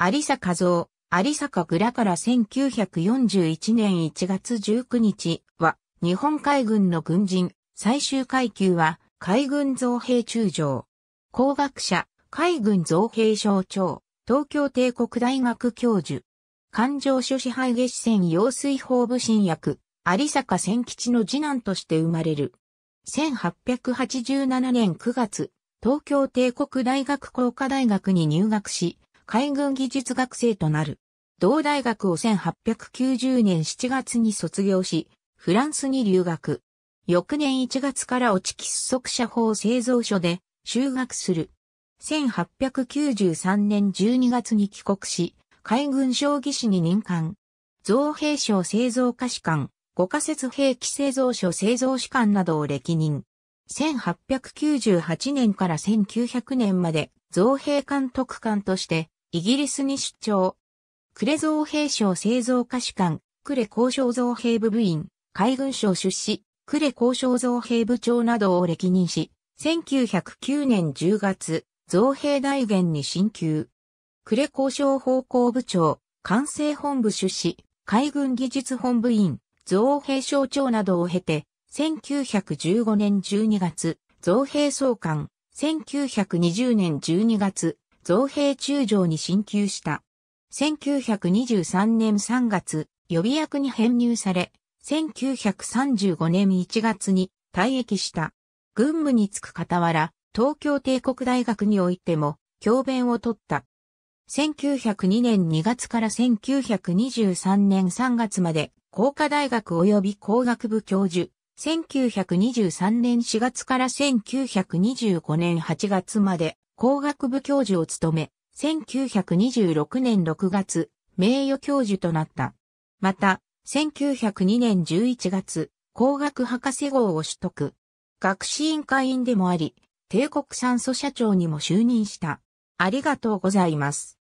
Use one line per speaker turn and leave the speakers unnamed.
有坂蔵、有坂ラから1941年1月19日は、日本海軍の軍人、最終階級は、海軍造兵中将。工学者、海軍造兵省長、東京帝国大学教授。環状諸支配下支線用水法部新薬、有坂千吉の次男として生まれる。1887年9月、東京帝国大学工科大学に入学し、海軍技術学生となる。同大学を1890年7月に卒業し、フランスに留学。翌年1月から落ち窒息者法製造所で修学する。1893年12月に帰国し、海軍将棋士に任官。造兵省製造科士官、五仮設兵器製造所製造士官などを歴任。1898年から1900年まで造兵監督官としてイギリスに出張。クレ造兵省製造科士官、クレ交渉造兵部部員、海軍省出資、クレ交渉造兵部長などを歴任し、1909年10月、造兵大元に進級。クレ交渉方向部長、管制本部出資、海軍技術本部員、造兵省長などを経て、1915年12月、造兵総監、1920年12月、造兵中将に進級した。1923年3月、予備役に編入され、1935年1月に退役した。軍務に就く傍ら、東京帝国大学においても、教鞭を取った。1902年2月から1923年3月まで、工科大学及び工学部教授。1923年4月から1925年8月まで、工学部教授を務め、1926年6月、名誉教授となった。また、1902年11月、工学博士号を取得。学士院会員でもあり、帝国産素社長にも就任した。ありがとうございます。